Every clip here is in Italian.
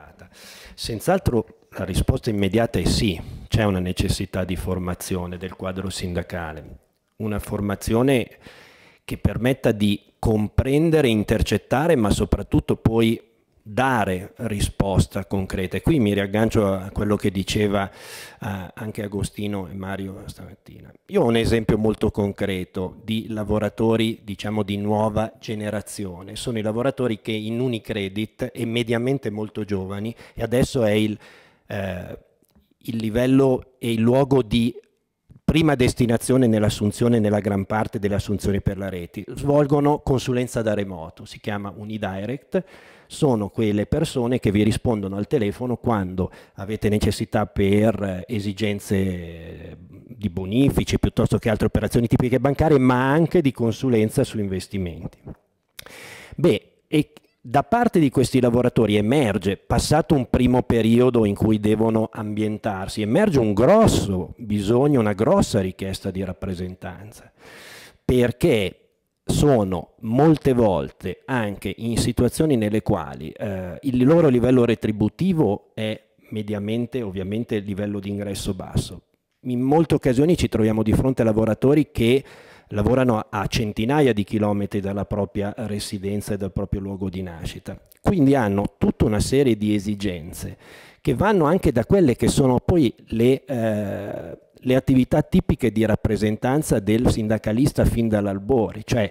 preparata? Senz'altro la risposta immediata è sì, c'è una necessità di formazione del quadro sindacale, una formazione che permetta di comprendere, intercettare, ma soprattutto poi dare risposta concreta. E qui mi riaggancio a quello che diceva eh, anche Agostino e Mario stamattina. Io ho un esempio molto concreto di lavoratori, diciamo, di nuova generazione. Sono i lavoratori che in Unicredit e mediamente molto giovani e adesso è il, eh, il livello e il luogo di prima destinazione nell'assunzione, nella gran parte delle assunzioni per la rete, svolgono consulenza da remoto, si chiama Unidirect, sono quelle persone che vi rispondono al telefono quando avete necessità per eh, esigenze di bonifici piuttosto che altre operazioni tipiche bancarie, ma anche di consulenza su investimenti. Beh, e da parte di questi lavoratori emerge, passato un primo periodo in cui devono ambientarsi, emerge un grosso bisogno, una grossa richiesta di rappresentanza, perché sono molte volte anche in situazioni nelle quali eh, il loro livello retributivo è mediamente ovviamente il livello di ingresso basso. In molte occasioni ci troviamo di fronte a lavoratori che lavorano a centinaia di chilometri dalla propria residenza e dal proprio luogo di nascita. Quindi hanno tutta una serie di esigenze che vanno anche da quelle che sono poi le, eh, le attività tipiche di rappresentanza del sindacalista fin dall'albore, cioè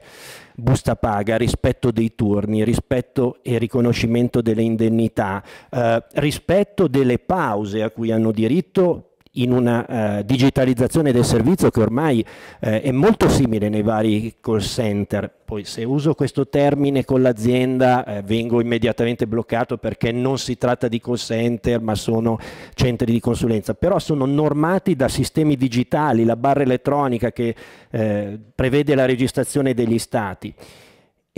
busta paga, rispetto dei turni, rispetto e riconoscimento delle indennità, eh, rispetto delle pause a cui hanno diritto in una uh, digitalizzazione del servizio che ormai uh, è molto simile nei vari call center. Poi se uso questo termine con l'azienda uh, vengo immediatamente bloccato perché non si tratta di call center ma sono centri di consulenza, però sono normati da sistemi digitali, la barra elettronica che prevede la registrazione degli stati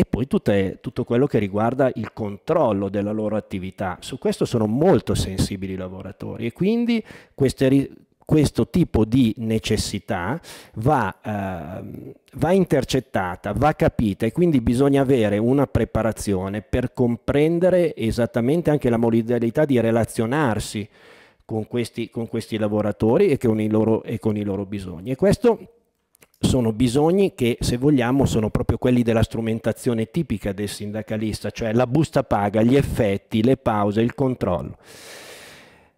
e poi tutte, tutto quello che riguarda il controllo della loro attività. Su questo sono molto sensibili i lavoratori e quindi queste, questo tipo di necessità va, eh, va, intercettata, va capita e quindi bisogna avere una preparazione per comprendere esattamente anche la modalità di relazionarsi con questi, con questi lavoratori e con, loro, e con i loro bisogni. E questo sono bisogni che, se vogliamo, sono proprio quelli della strumentazione tipica del sindacalista, cioè la busta paga, gli effetti, le pause, il controllo.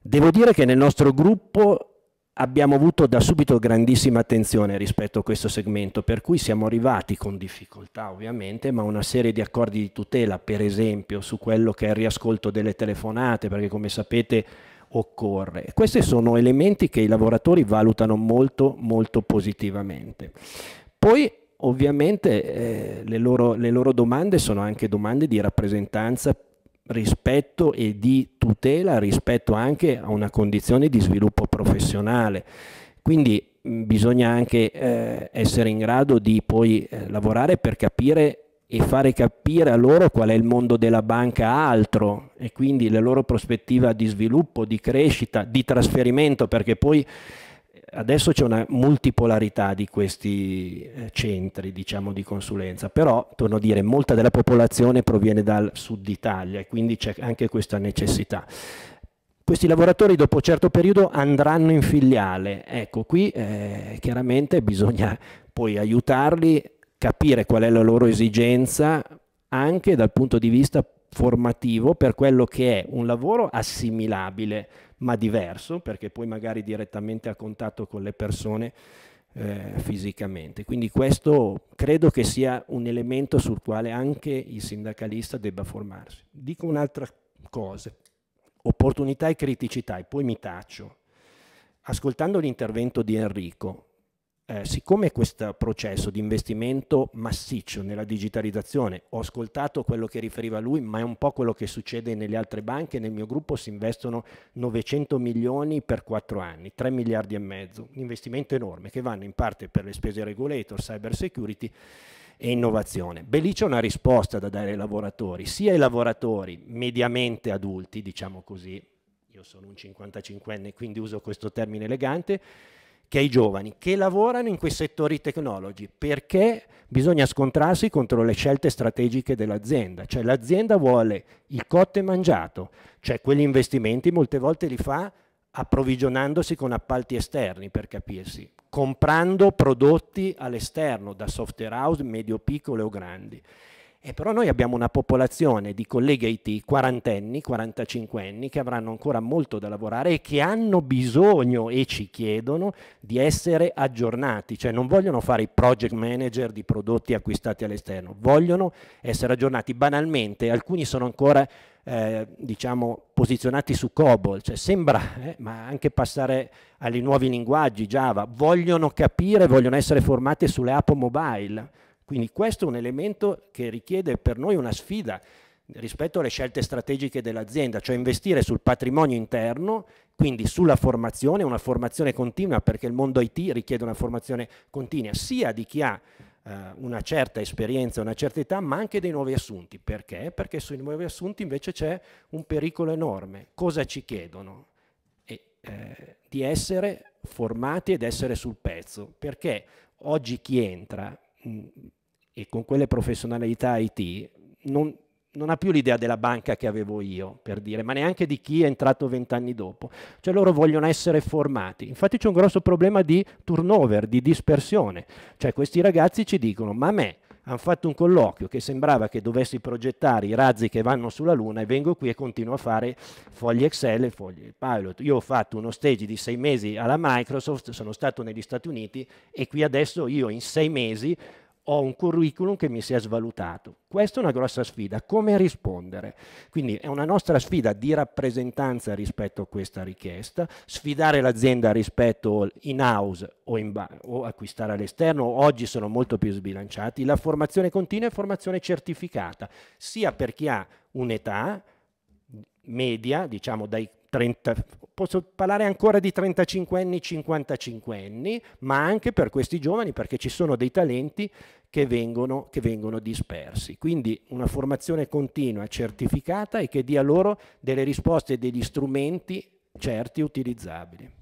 Devo dire che nel nostro gruppo abbiamo avuto da subito grandissima attenzione rispetto a questo segmento, per cui siamo arrivati con difficoltà ovviamente, ma una serie di accordi di tutela, per esempio su quello che è il riascolto delle telefonate, perché come sapete occorre. Questi sono elementi che i lavoratori valutano molto molto positivamente. Poi ovviamente eh, le, loro, le loro domande sono anche domande di rappresentanza rispetto e di tutela rispetto anche a una condizione di sviluppo professionale. Quindi mh, bisogna anche eh, essere in grado di poi eh, lavorare per capire e fare capire a loro qual è il mondo della banca altro e quindi la loro prospettiva di sviluppo, di crescita, di trasferimento, perché poi adesso c'è una multipolarità di questi eh, centri diciamo, di consulenza, però torno a dire molta della popolazione proviene dal sud Italia e quindi c'è anche questa necessità. Questi lavoratori dopo un certo periodo andranno in filiale, ecco qui eh, chiaramente bisogna poi aiutarli capire qual è la loro esigenza anche dal punto di vista formativo per quello che è un lavoro assimilabile ma diverso perché poi magari direttamente a contatto con le persone eh, fisicamente. Quindi questo credo che sia un elemento sul quale anche il sindacalista debba formarsi. Dico un'altra cosa, opportunità e criticità e poi mi taccio. Ascoltando l'intervento di Enrico, eh, siccome questo processo di investimento massiccio nella digitalizzazione, ho ascoltato quello che riferiva lui, ma è un po' quello che succede nelle altre banche, nel mio gruppo si investono 900 milioni per 4 anni, 3 miliardi e mezzo, un investimento enorme che vanno in parte per le spese regulator, cyber security e innovazione. Beh, lì c'è una risposta da dare ai lavoratori, sia ai lavoratori mediamente adulti, diciamo così, io sono un 55enne quindi uso questo termine elegante, che ai giovani che lavorano in quei settori tecnologici, perché bisogna scontrarsi contro le scelte strategiche dell'azienda, cioè l'azienda vuole il cotto e mangiato, cioè quegli investimenti molte volte li fa approvvigionandosi con appalti esterni per capirsi, comprando prodotti all'esterno da software house medio piccole o grandi. E eh, però noi abbiamo una popolazione di colleghi IT quarantenni, quarantacinquenni, che avranno ancora molto da lavorare e che hanno bisogno e ci chiedono di essere aggiornati, cioè non vogliono fare i project manager di prodotti acquistati all'esterno, vogliono essere aggiornati. Banalmente, alcuni sono ancora eh, diciamo, posizionati su COBOL, cioè sembra, eh, ma anche passare ai nuovi linguaggi, Java, vogliono capire, vogliono essere formati sulle app mobile, quindi questo è un elemento che richiede per noi una sfida rispetto alle scelte strategiche dell'azienda, cioè investire sul patrimonio interno, quindi sulla formazione, una formazione continua, perché il mondo IT richiede una formazione continua, sia di chi ha eh, una certa esperienza, una certa età, ma anche dei nuovi assunti. Perché? Perché sui nuovi assunti invece c'è un pericolo enorme. Cosa ci chiedono? E, eh, di essere formati ed essere sul pezzo. Perché oggi chi entra mh, e con quelle professionalità IT non, non ha più l'idea della banca che avevo io, per dire, ma neanche di chi è entrato vent'anni dopo. Cioè loro vogliono essere formati. Infatti c'è un grosso problema di turnover, di dispersione. Cioè questi ragazzi ci dicono, ma a me hanno fatto un colloquio che sembrava che dovessi progettare i razzi che vanno sulla Luna e vengo qui e continuo a fare fogli Excel e fogli Pilot. Io ho fatto uno stage di sei mesi alla Microsoft, sono stato negli Stati Uniti e qui adesso io in sei mesi ho un curriculum che mi si è svalutato. Questa è una grossa sfida, come rispondere? Quindi è una nostra sfida di rappresentanza rispetto a questa richiesta, sfidare l'azienda rispetto in house o, in o acquistare all'esterno, oggi sono molto più sbilanciati, la formazione continua e formazione certificata, sia per chi ha un'età, media, diciamo dai 30, posso parlare ancora di 35 anni, 55 anni, ma anche per questi giovani perché ci sono dei talenti che vengono, che vengono dispersi. Quindi una formazione continua, certificata e che dia loro delle risposte e degli strumenti certi e utilizzabili.